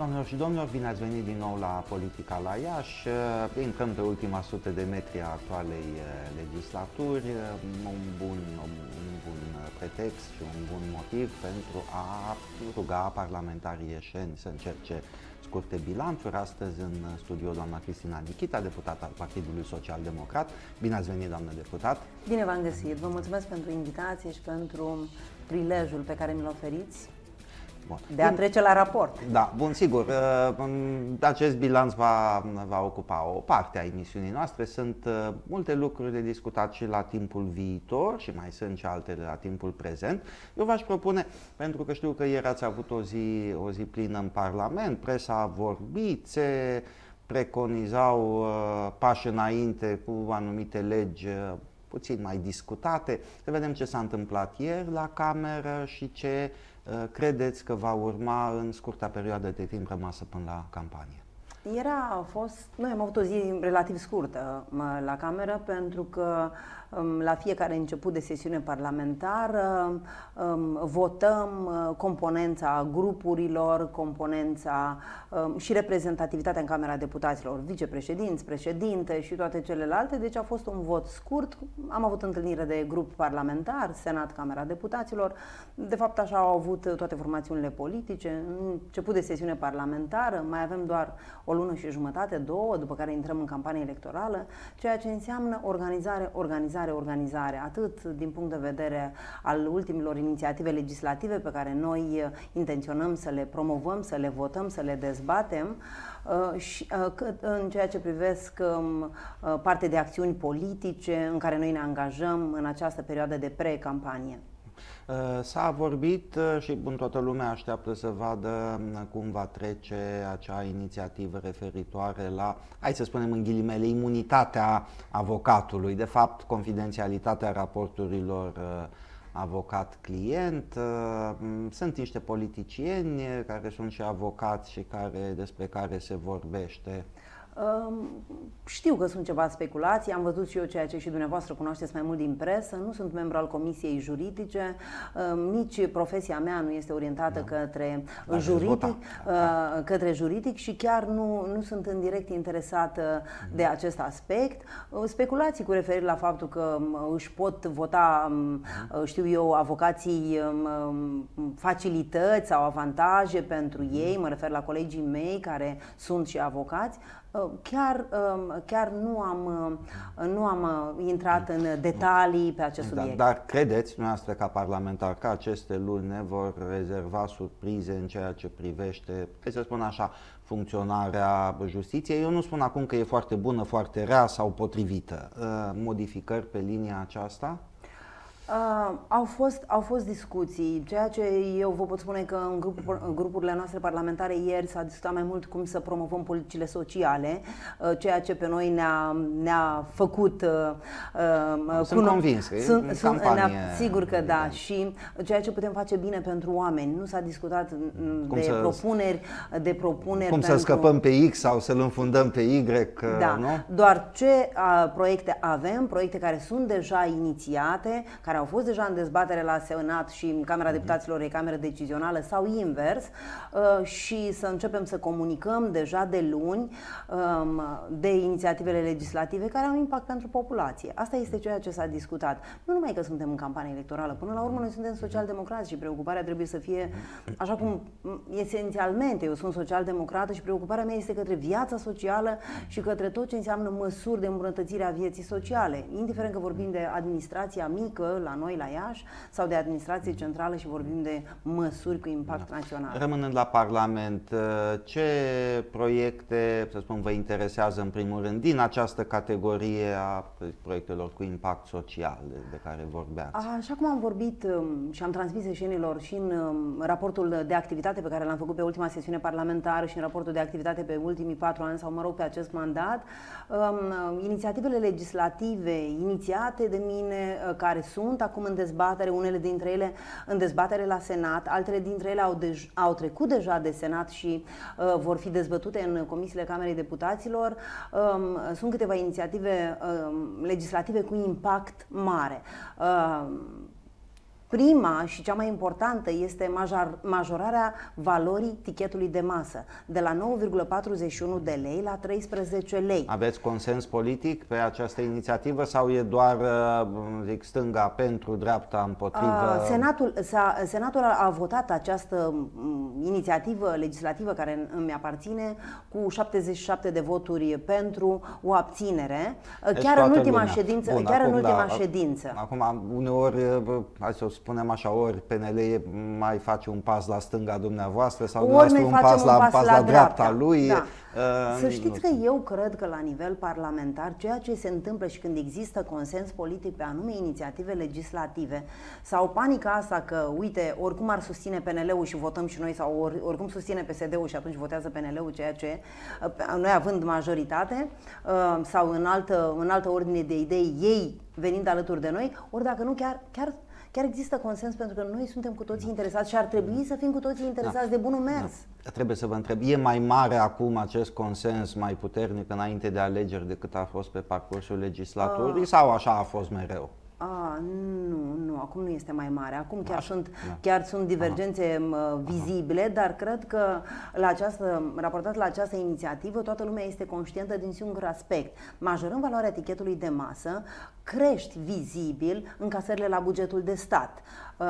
Doamnelor și domnilor, bine ați venit din nou la Politica la Iași. Eh, intrăm pe ultima sute de metri a actualei eh, legislaturi. Eh, un bun, un bun pretext și un bun motiv pentru a ruga parlamentarii ieșeni să încerce scurte bilanțuri. Astăzi în studio doamna Cristina Nichita, deputată al Partidului Social Democrat. Bine ați venit, doamnă deputat! Bine v-am găsit! Vă mulțumesc pentru invitație și pentru prilejul pe care mi-l oferiți Bun. De a trece la raport. Da, bun, sigur. Uh, acest bilanț va, va ocupa o parte a emisiunii noastre. Sunt uh, multe lucruri de discutat și la timpul viitor și mai sunt și altele la timpul prezent. Eu v-aș propune, pentru că știu că ieri ați avut o zi, o zi plină în Parlament, presa a vorbit, se preconizau uh, pași înainte cu anumite legi puțin mai discutate. Să vedem ce s-a întâmplat ieri la cameră și ce uh, Uh, credeți că va urma în scurta perioadă de timp rămasă până la campanie? Era, a fost, noi am avut o zi relativ scurtă uh, la cameră pentru că uh, la fiecare început de sesiune parlamentară votăm uh, componența grupurilor, componența um, și reprezentativitatea în Camera Deputaților, vicepreședinți, președinte și toate celelalte. Deci a fost un vot scurt. Am avut întâlnire de grup parlamentar, Senat, Camera Deputaților. De fapt, așa au avut toate formațiunile politice. Început de sesiune parlamentară, mai avem doar o lună și jumătate, două, după care intrăm în campanie electorală, ceea ce înseamnă organizare, organizare necesare organizare, atât din punct de vedere al ultimilor inițiative legislative pe care noi uh, intenționăm să le promovăm, să le votăm, să le dezbatem, uh, și uh, cât în ceea ce privesc um, parte de acțiuni politice în care noi ne angajăm în această perioadă de pre-campanie. Eh, s-a vorbit eh, și bun, toată lumea așteaptă să vadă mm, cum va trece acea inițiativă referitoare la, hai să spunem în ghilimele, imunitatea avocatului, de fapt confidențialitatea raporturilor eh, avocat-client. Mm, sunt niște politicieni care sunt și avocați și care, despre care se vorbește știu că sunt ceva speculații, am văzut și eu ceea ce și dumneavoastră cunoașteți mai mult din presă, nu sunt membru al Comisiei Juridice, nici profesia mea nu este orientată da. către, juridic, către juridic și chiar nu, nu sunt în direct interesată mhm. de acest aspect. Speculații cu referire la faptul că își pot vota, mhm. știu eu, avocații facilități sau avantaje pentru mhm. ei, mă refer la colegii mei care sunt și avocați, Uh, chiar, um, chiar nu, am, uh, nu am uh, intrat în detalii pe acest da, subiect. Dar, dar credeți, dumneavoastră, ca parlamentar, că aceste luni ne vor rezerva surprize în ceea ce privește, hai să spun așa, funcționarea justiției? Eu nu spun acum că e foarte bună, foarte rea sau potrivită. Modificări pe linia aceasta? Uh, au, fost, au fost discuții, ceea ce eu vă pot spune că în, grupul, în grupurile noastre parlamentare ieri s-a discutat mai mult cum să promovăm politicile sociale, uh, ceea ce pe noi ne-a, ne-a făcut... Uh, uh sunt convins că sunt, sunt, Sigur că da, evident. și ceea ce putem face bine pentru oameni. Nu s-a discutat cum de să, propuneri, de propuneri Cum pentru... să scăpăm pe X sau să-l înfundăm pe Y, da. nu? Doar ce uh, proiecte avem, proiecte care sunt deja inițiate, care au fost deja în dezbatere la Senat și în Camera Deputaților e camera decizională sau invers uh, și să începem să comunicăm deja de luni um, de inițiativele legislative care au impact pentru populație. Asta este ceea ce s-a discutat. Nu numai că suntem în campanie electorală, până la urmă noi suntem social-democrați și preocuparea trebuie să fie, așa cum esențialmente eu sunt social-democrată și preocuparea mea este către viața socială și către tot ce înseamnă măsuri de îmbunătățire a vieții sociale, indiferent că vorbim de administrația mică, la la noi, la Iași, sau de administrație centrală și vorbim de măsuri cu impact da. național. Rămânând la Parlament, uh, ce proiecte, să spun, vă interesează în primul rând din această categorie a proiectelor cu impact social de care vorbeați? Așa cum am vorbit um, și am transmis eșenilor și în um, raportul de activitate pe care l-am făcut pe ultima sesiune parlamentară și în raportul de activitate pe ultimii patru ani sau, mă rog, pe acest mandat, um, inițiativele legislative inițiate de mine uh, care sunt sunt acum în dezbatere, unele dintre ele în dezbatere la Senat, altele dintre ele au, dej- au trecut deja de Senat și uh, vor fi dezbătute în comisiile Camerei Deputaților. Um, sunt câteva inițiative um, legislative cu impact mare. Um, Prima și cea mai importantă este major, majorarea valorii tichetului de masă, de la 9,41 de lei la 13 lei. Aveți consens politic pe această inițiativă sau e doar uh, zic, stânga pentru, dreapta împotrivă? Senatul, senatul a votat această inițiativă legislativă care îmi aparține cu 77 de voturi pentru o abținere, deci chiar în ultima ședință. Bun, chiar acum, în ultima da, ședință. Acum, uneori, uh, hai să spunem așa, ori PNL mai face un pas la stânga dumneavoastră sau ori dumneavoastră un pas, un la, pas, la, la dreapta, dreapta lui. Da. Uh, Să știți că eu cred că la nivel parlamentar, ceea ce se întâmplă și când există consens politic pe anume inițiative legislative sau panica asta că, uite, oricum ar susține PNL-ul și votăm și noi sau oricum susține PSD-ul și atunci votează PNL-ul, ceea ce uh, noi având majoritate uh, sau în altă, în altă ordine de idei, ei venind alături de noi, ori dacă nu, chiar, chiar Chiar există consens pentru că noi suntem cu toții da. interesați și ar trebui să fim cu toții interesați da. de bunul da. mers. Da. Trebuie să vă întreb, e mai mare acum acest consens mai puternic înainte de alegeri decât a fost pe parcursul legislaturii a... Ah. sau așa a fost mereu? A, ah, nu, nu, acum nu este mai mare. Acum da. chiar, da, sunt, da. chiar sunt divergențe Aha. vizibile, Aha. dar cred că la această, raportat la această inițiativă, toată lumea este conștientă din singur aspect. Majorăm valoarea etichetului de masă, crești vizibil încasările la bugetul de stat, uh,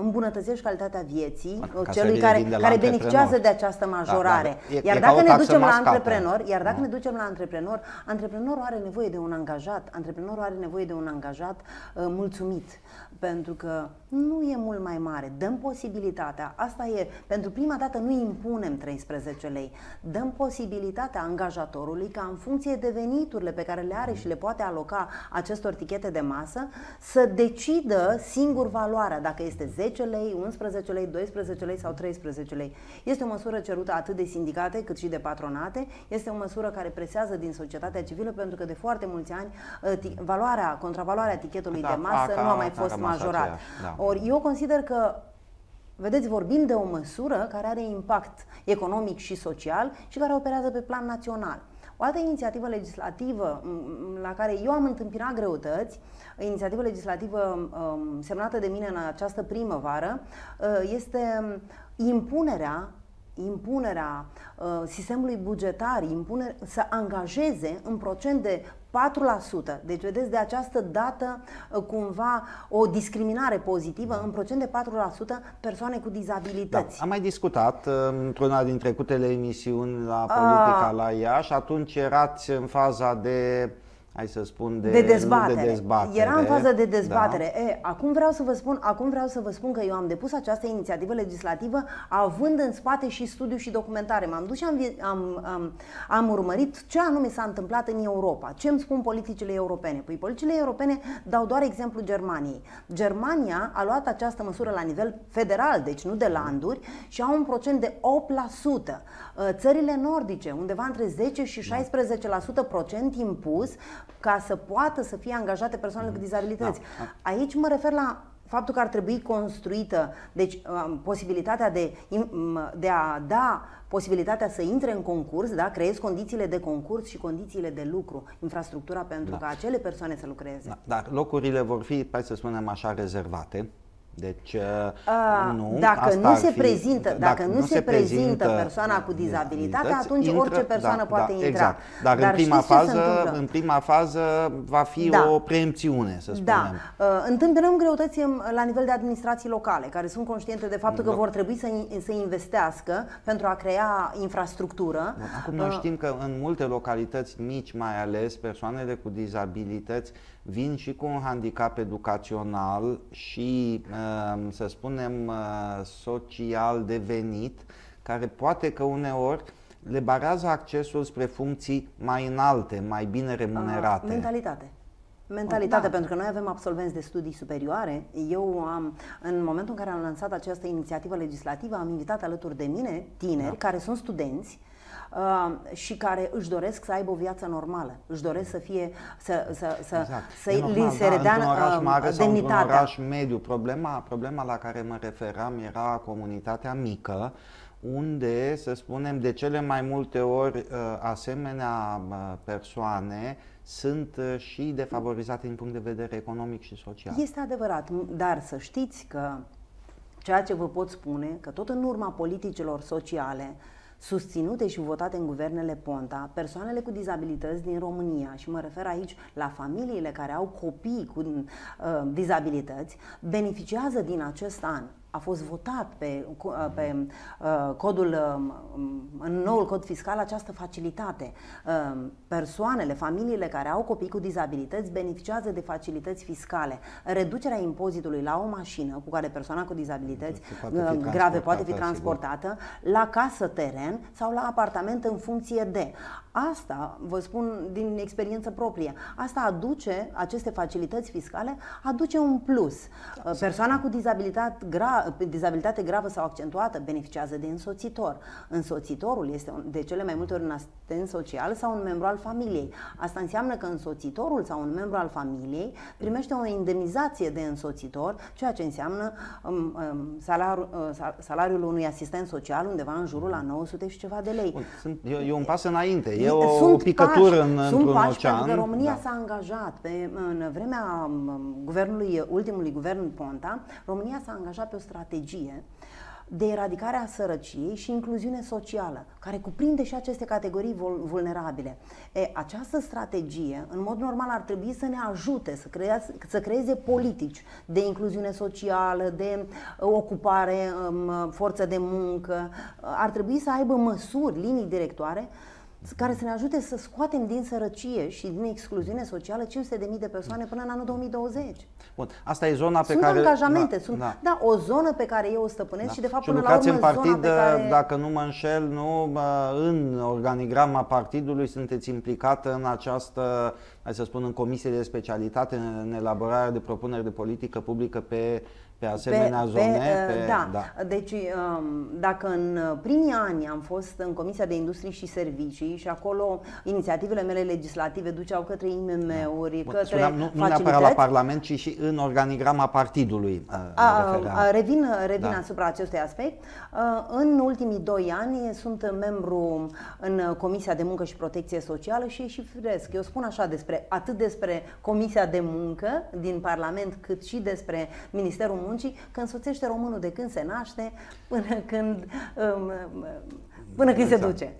îmbunătățești calitatea vieții uh, Ca celui care, care beneficiază de această majorare. Da, da. E, iar e dacă da. ne ducem la antreprenor, iar dacă nu. ne ducem la antreprenor, antreprenorul are nevoie de un angajat, antreprenorul are nevoie de un angajat uh, mulțumit, pentru că nu e mult mai mare. Dăm posibilitatea, asta e, pentru prima dată nu impunem 13 lei, dăm posibilitatea angajatorului ca în funcție de veniturile pe care le are și le poate aloca acestor tichete de masă, să decidă singur valoarea, dacă este 10 lei, 11 lei, 12 lei sau 13 lei. Este o măsură cerută atât de sindicate cât și de patronate, este o măsură care presează din societatea civilă pentru că de foarte mulți ani ă, valoarea, contravaloarea tichetului da, de masă a, a, nu a mai a, fost mare majorat. da. Ori eu consider că Vedeți, vorbim de o măsură care are impact economic și social și care operează pe plan național. O altă inițiativă legislativă la care eu am întâmpinat greutăți, inițiativă legislativă um, semnată de mine în această primăvară, uh, este um, impunerea impunerea uh, sistemului bugetar, impunerea să angajeze în procent de 4%. Deci vedeți de această dată ă, cumva o discriminare pozitivă în procent de 4% persoane cu dizabilități. Da. Am mai discutat ă, într-una din trecutele emisiuni la Politica A... la Iași, atunci erați în faza de hai să spun, de, de dezbatere. De dezbatere. Era în fază de dezbatere. Da. E, acum vreau să vă spun, acum vreau să vă spun că eu am depus această inițiativă legislativă având în spate și studiu și documentare. M-am dus și am, am, am, am urmărit ce anume s-a întâmplat în Europa. Ce îmi spun politicile europene? Păi politicile europene dau doar exemplu Germaniei. Germania a luat această măsură la nivel federal, deci nu de landuri, și au un procent de 8%. Ă, țările nordice, undeva între 10 și 16% da. procent impus ca să poată să fie angajate persoanele cu mhm. dizabilități. Da, da, Aici mă refer la faptul că ar trebui construită, deci uh, posibilitatea de, de a da posibilitatea să intre în concurs, da, creezi condițiile de concurs și condițiile de lucru, infrastructura pentru da. ca acele persoane să lucreze. Da, dar locurile vor fi, hai să spunem așa, rezervate deci, uh, nu, dacă nu se fi, prezintă, dacă, dacă nu se prezintă persoana cu dizabilitate, atunci intră, orice da, persoană da, poate da, intra. Exact. Dar, Dar în prima fază, în prima fază va fi da. o preemțiune, să da. spunem. Da. Uh, întâmplăm greutăți la nivel de administrații locale, care sunt conștiente de faptul că da. vor trebui să, să investească pentru a crea infrastructură. Acum noi uh, știm că în multe localități mici, mai ales persoanele cu dizabilități vin și cu un handicap educațional și, ehm, să spunem, ehm, social devenit, care poate că uneori le barează accesul spre funcții mai înalte, mai bine ah, remunerate. mentalitate. Mentalitate, da. pentru că noi avem absolvenți de studii superioare. Eu am, în momentul în care am lansat această inițiativă legislativă, am invitat alături de mine tineri da. care sunt studenți și care își doresc să aibă o viață normală, își doresc să fie, să, să, să, exact. să normal, li se redea da, oraș mare demnitatea. Sau oraș mediu. Problema, problema la care mă referam era comunitatea mică, unde, să spunem, de cele mai multe ori uh, asemenea uh, persoane sunt uh, și defavorizate din punct de vedere economic și social. Este adevărat, dar să știți că ceea ce vă pot spune, că tot în urma politicilor sociale, uh, susținute și votate în guvernele Ponta, persoanele cu dizabilități din România, și mă refer aici la familiile care au copii cu uh, dizabilități, beneficiază din acest an a fost votat pe, uh, pe uh, codul, um, um, în noul cod fiscal această facilitate. Um, persoanele, familiile care au copii cu dizabilități beneficiază de facilități fiscale. Reducerea impozitului la o mașină cu care persoana cu dizabilități uh, poate grave poate fi transportată, sigur. la casă, teren sau la apartament în funcție de. Asta, vă spun din experiență proprie, asta aduce, aceste facilități fiscale, aduce un plus. Da. Persoana cu dizabilitate gravă dizabilitate gravă sau accentuată beneficiază de însoțitor. Însoțitorul este de cele mai multe ori un asistent social sau un membru al familiei. Asta înseamnă că însoțitorul sau un membru al familiei primește o indemnizație de însoțitor, ceea ce înseamnă um, um, salar, uh, salariul unui asistent social undeva în jurul la 900 și ceva de lei. Bun, sunt, e, e un pas înainte, e o, sunt picătură pași, în, sunt pași ocean. pentru că România da. s-a angajat pe, în vremea um, guvernului, ultimului guvern Ponta, România s-a angajat pe o strategie de eradicare a sărăciei și incluziune socială, care cuprinde și aceste categorii vulnerabile. E, această strategie, în mod normal, ar trebui să ne ajute să, crea, să creeze politici de incluziune socială, de uh, ocupare, um, uh, forță de muncă. Uh, ar trebui să aibă măsuri, linii directoare care să ne ajute să scoatem din sărăcie și din excluziune socială 500.000 de persoane până în anul 2020. Bun, asta e zona pe sunt care... Sunt angajamente, da, sunt da. da, o zonă pe care eu o stăpânesc da. și de fapt și până la urmă în partid, zona pe care... dacă nu mă înșel, nu, în organigrama partidului sunteți implicată în această, hai să spun, în comisie de specialitate, în elaborarea de propuneri de politică publică pe pe asemenea pe, zone. Pe, uh, pe, da. da. Deci, um, dacă în uh, primii ani am fost în Comisia de Industrie și Servicii și acolo inițiativele mele legislative duceau către IMM-uri, da. către Spuneam, nu, nu neapărat la Parlament, ci și în organigrama partidului. Uh, a, a, revin revin da. asupra acestui aspect. În ultimii doi ani sunt membru în Comisia de Muncă și Protecție Socială și e și firesc. Eu spun așa despre atât despre Comisia de Muncă din Parlament, cât și despre Ministerul Muncii muncii, că însoțește românul de când se naște până când, um, până când se exact. duce.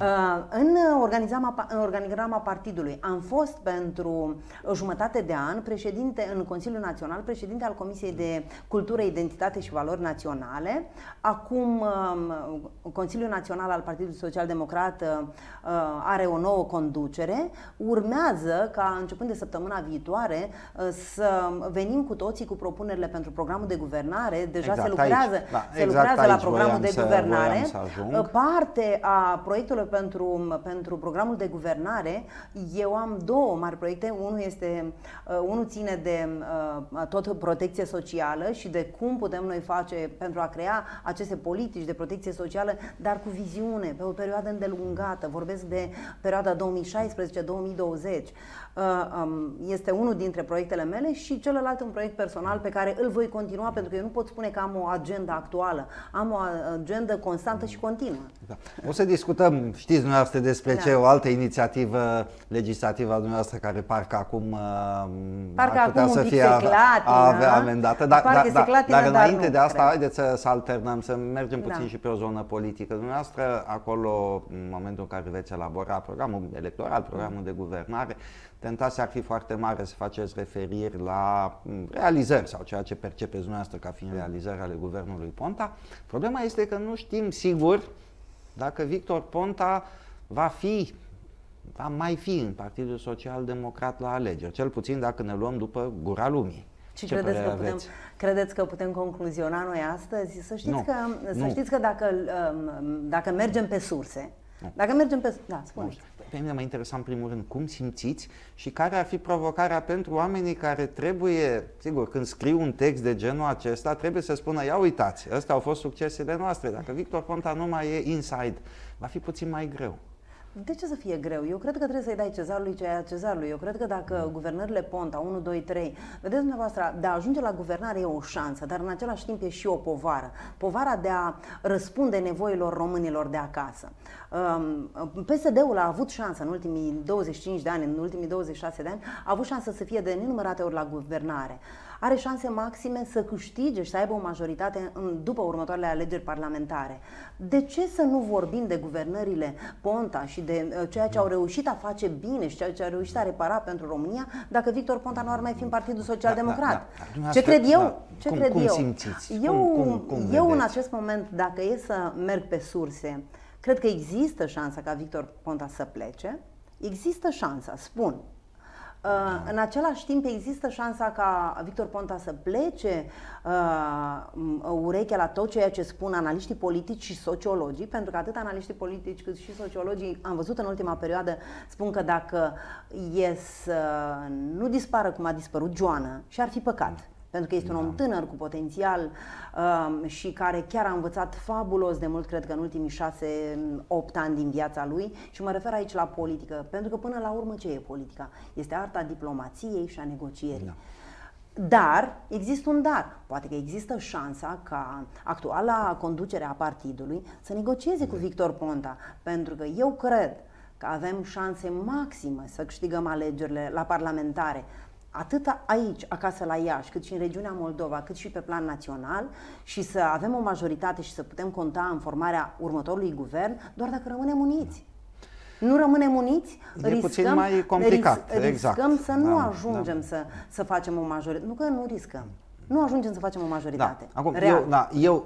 Uh, în uh, organigrama, în organigrama partidului am fost pentru uh, jumătate de an președinte în Consiliul Național, președinte al Comisiei de Cultură, Identitate și Valori Naționale. Acum um, Consiliul Național al Partidului Social Democrat are o nouă conducere. Urmează ca începând de săptămâna viitoare să venim cu toții cu propunerile pentru programul de guvernare. Deja exact, se lucrează, aici, da, se exact lucrează la programul de să, guvernare. Parte a proiectului pentru, um, pentru programul de guvernare, eu am două mari proiecte. Unul este, uh, unul ține de uh, tot protecție socială și de cum putem noi face pentru a crea aceste politici de protecție socială, dar cu viziune, pe o perioadă îndelungată. Vorbesc de perioada 2016-2020. Uh, um, este unul dintre proiectele mele și celălalt un proiect personal pe care îl voi continua pentru că eu nu pot spune că am o agenda actuală, am o agenda constantă și continuă. Da. O să discutăm, știți dumneavoastră, despre da. ce o altă inițiativă legislativă a dumneavoastră care parcă acum uh, parcă ar putea acum să fie seclatină, da? avea amendată, dar, da, da, da, dar înainte dar de asta cred. haideți să, să alternăm, să mergem da. puțin da. și pe o zonă politică. Dumneavoastră acolo, în momentul în care veți elabora programul electoral, programul de guvernare, tentația ar fi foarte mare să faceți referiri la mm, realizări sau ceea ce percepeți dumneavoastră ca fiind realizări ale guvernului Ponta. Problema este că nu știm sigur dacă Victor Ponta va fi va mai fi în Partidul Social Democrat la alegeri, cel puțin dacă ne luăm după gura lumii. Și Ce credeți că, putem, credeți că putem concluziona noi astăzi? Să știți, nu, că, să știți că dacă, um, dacă mergem pe surse, dacă mergem pe... Da, spune Pe mine mă interesa în primul rând cum simțiți și care ar fi provocarea pentru oamenii care trebuie, sigur, când scriu un text de genul acesta, trebuie să spună, ia uitați, astea au fost succesele noastre. Dacă Victor Ponta nu mai e inside, va fi puțin mai greu de ce să fie greu? Eu cred că trebuie să-i dai cezarului ce ai cezarului. Eu cred că dacă mm. guvernările Ponta, 1, 2, 3, vedeți dumneavoastră, de a ajunge la guvernare e o șansă, dar în același timp e și o povară. Povara de a răspunde nevoilor românilor de acasă. Um, PSD-ul a avut șansă în ultimii 25 de ani, în ultimii 26 de ani, a avut șansă să fie de nenumărate ori la guvernare are șanse maxime să câștige și să aibă o majoritate în, după următoarele alegeri parlamentare. De ce să nu vorbim de guvernările Ponta și de uh, ceea ce au reușit a face bine și ceea ce au reușit a repara pentru România dacă Victor Ponta nu ar mai fi în Partidul da, Social Democrat? Da, da, da. Ce cred eu? Da. Ce cum, cred cum eu? Simțiți? Eu, cum, cum, cum eu în acest moment, dacă e să merg pe surse, cred că există șansa ca Victor Ponta să plece. Există șansa, spun, în același timp există șansa ca Victor Ponta să plece uh, urechea la tot ceea ce spun analiștii politici și sociologii, pentru că atât analiștii politici cât și sociologii, am văzut în ultima perioadă, spun că dacă ies, uh, nu dispară cum a dispărut Joana, și ar fi păcat pentru că este un om da. tânăr cu potențial uh, și care chiar a învățat fabulos de mult, cred că în ultimii 6-8 ani din viața lui și mă refer aici la politică, pentru că până la urmă ce e politica? Este arta diplomației și a negocierii. Da. Dar există un dar. Poate că există șansa ca actuala conducere a partidului să negocieze cu da. Victor Ponta, pentru că eu cred că avem șanse maxime să câștigăm alegerile la parlamentare atât aici, acasă la Iași, cât și în regiunea Moldova, cât și pe plan național și să avem o majoritate și să putem conta în formarea următorului guvern, doar dacă rămânem uniți. Nu rămânem uniți, e riscăm, puțin mai complicat, risc, exact. riscăm să nu da, ajungem da. Să, să facem o majoritate. Nu că nu riscăm, nu ajungem să facem o majoritate. Da. Acum, Real. eu, da, eu,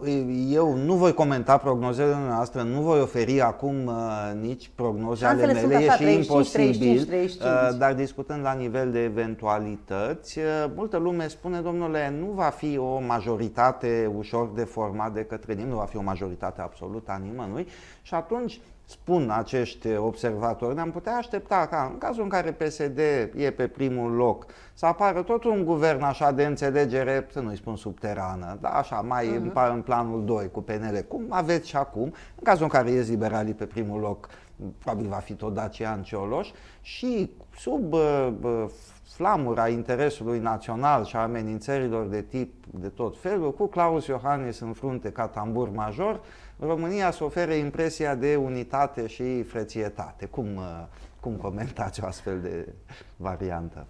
eu nu voi comenta prognozele noastre, nu voi oferi acum uh, nici prognoze ale mele, așa, e și 35, imposibil, 35, 35. Uh, dar discutând la nivel de eventualități, uh, multă lume spune, domnule, nu va fi o majoritate ușor de format de către nimeni, nu va fi o majoritate absolută a nimănui și atunci spun acești observatori, ne-am putea aștepta ca în cazul în care PSD e pe primul loc să apară tot un guvern așa de înțelegere, să nu-i spun subterană, dar așa mai uh-huh. în planul 2 cu PNL, cum aveți și acum, în cazul în care ies liberalii pe primul loc, probabil va fi tot Dacian Cioloș și sub uh, flamura interesului național și a amenințărilor de tip de tot felul, cu Claus Iohannis în frunte ca tambur major, România să ofere impresia de unitate și frățietate. Cum, uh, cum comentați o astfel de variantă?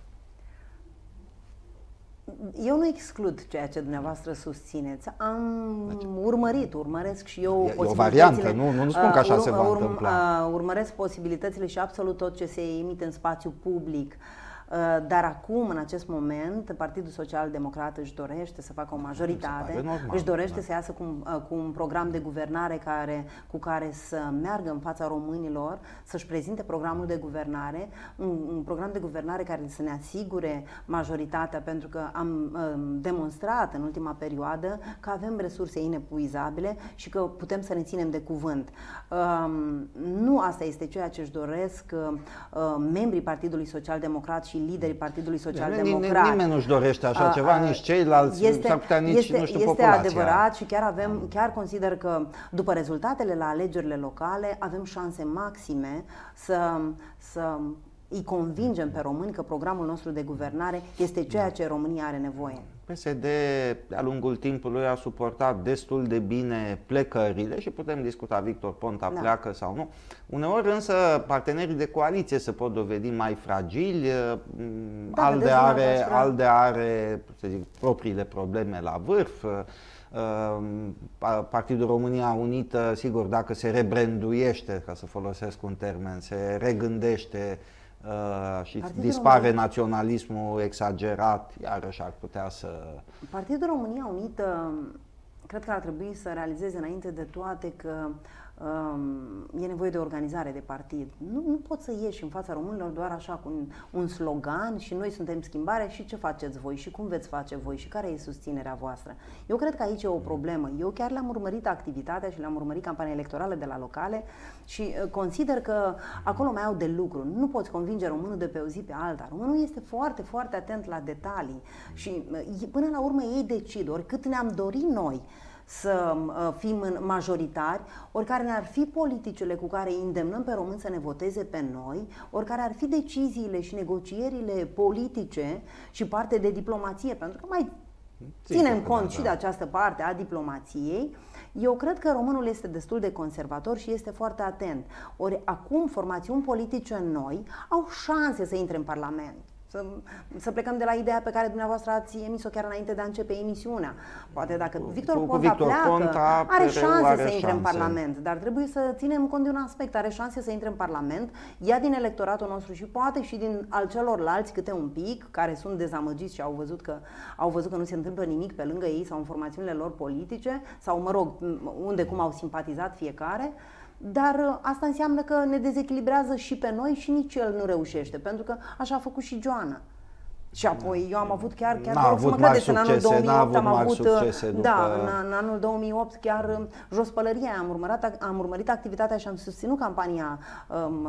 Eu nu exclud ceea ce dumneavoastră susțineți. Am deci- urmărit, urmăresc și eu e posibilitățile. o variantă, nu, nu spun că uh, așa uh, se va urm, întâmpla. Uh, urmăresc posibilitățile și absolut tot ce se emite în spațiu public. Uh, Uh, dar acum, în acest moment, Partidul Social Democrat își dorește să facă o majoritate, normal, își dorește da. să iasă cu, uh, cu un program de guvernare care, cu care să meargă în fața românilor, să-și prezinte programul de guvernare, un, un program de guvernare care să ne asigure majoritatea, pentru că am um, demonstrat în ultima perioadă că avem resurse inepuizabile și că putem să ne ținem de cuvânt. Um, nu asta este ceea ce își doresc uh, membrii Partidului Social Democrat și liderii Partidului Social Democrat. Nimeni, nimeni nu-și dorește așa a, ceva, a, nici ceilalți, este, s-ar putea nici, este, nu știu, Este populația. adevărat și chiar avem, da. chiar consider că după rezultatele la alegerile locale avem șanse maxime să, să îi convingem pe români că programul nostru de guvernare este ceea ce România are nevoie. PSD de-a lungul timpului a suportat destul de bine plecările și putem discuta Victor Ponta da. pleacă sau nu. Uneori însă partenerii de coaliție se pot dovedi mai fragili, da, de are, ALDE are să zic, propriile probleme la vârf, Partidul România Unită, sigur, dacă se rebranduiește, ca să folosesc un termen, se regândește Uh, și Partidul dispare România... naționalismul exagerat, iarăși ar putea să... Partidul România Unită uh, cred că ar trebui să realizeze înainte de toate că um, e nevoie de organizare de partid. Nu, nu poți să ieși în fața românilor doar așa cu un, un slogan și noi suntem schimbare și ce faceți voi și cum veți face voi și care e susținerea voastră. Eu cred că aici e o problemă. Eu chiar le-am urmărit activitatea și le-am urmărit campania electorală de la locale și uh, consider că acolo mai au de lucru. Nu poți convinge românul de pe o zi pe alta. Românul este foarte, foarte atent la detalii și uh, până la urmă ei decid, oricât ne-am dorit noi, să uh, fim în majoritari, oricare ar fi politicile cu care îi îndemnăm pe români să ne voteze pe noi, oricare ar fi deciziile și negocierile politice și parte de diplomație, pentru că mai ținem cont da, și de această parte a diplomației, eu cred că românul este destul de conservator și este foarte atent. Ori acum formațiuni politice noi au șanse să intre în Parlament. Să, să plecăm de la ideea pe care dumneavoastră ați emis-o chiar înainte de a începe emisiunea. Poate dacă Victor cu Ponta Victor pleacă, Ponta, are șanse are să șanse. intre în Parlament, dar trebuie să ținem cont de un aspect. Are șanse să intre în Parlament, ia din electoratul nostru și poate și din al celorlalți câte un pic, care sunt dezamăgiți și au văzut că, au văzut că nu se întâmplă nimic pe lângă ei sau în formațiunile lor politice, sau, mă rog, unde cum au simpatizat fiecare. Uh, dar uh, asta înseamnă că ne dezechilibrează și pe noi și nici el nu reușește, pentru că așa a făcut și Joana. Și apoi eu am avut chiar, chiar rog să mă credeți, succese, în anul 2008 avut am avut, uh, da, în, în anul 2008 chiar um, jos pălăria, am urmărit, am urmărit activitatea și am susținut campania um,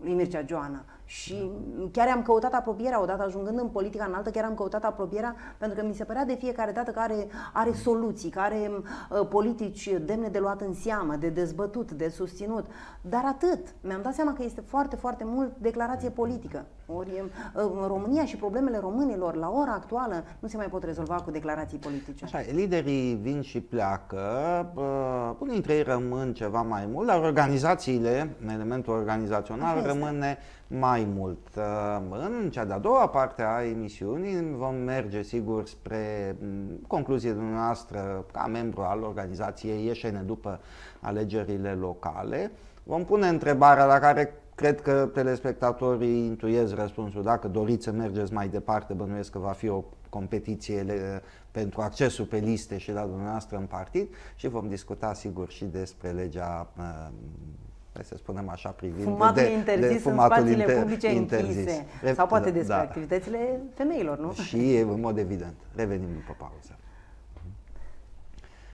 lui um, Mircea Joana. Și chiar am căutat apropierea odată, ajungând în politica înaltă, chiar am căutat apropierea pentru că mi se părea de fiecare dată că are, are soluții, că are uh, politici demne de luat în seamă, de dezbătut, de susținut. Dar atât. Mi-am dat seama că este foarte, foarte mult declarație politică. Ori în România și problemele românilor la ora actuală nu se mai pot rezolva cu declarații politice. Așa, liderii vin și pleacă, unii dintre ei rămân ceva mai mult, dar organizațiile, elementul organizațional, Așa rămâne mai mult. Ă, în cea de-a doua parte a emisiunii vom merge sigur spre concluzie dumneavoastră ca membru al organizației Ieșene după alegerile locale. Vom pune întrebarea la care Cred că telespectatorii intuiesc răspunsul. Dacă doriți să mergeți mai departe, bănuiesc că va fi o competiție pentru accesul pe liste și la dumneavoastră în partid și vom discuta sigur și despre legea uh, să spunem așa, privind fumatul de, interzis de fumatul în spațiile inter, publice interzis. închise. Sau poate despre da. activitățile femeilor, nu? Și în mod evident. Revenim după pauză.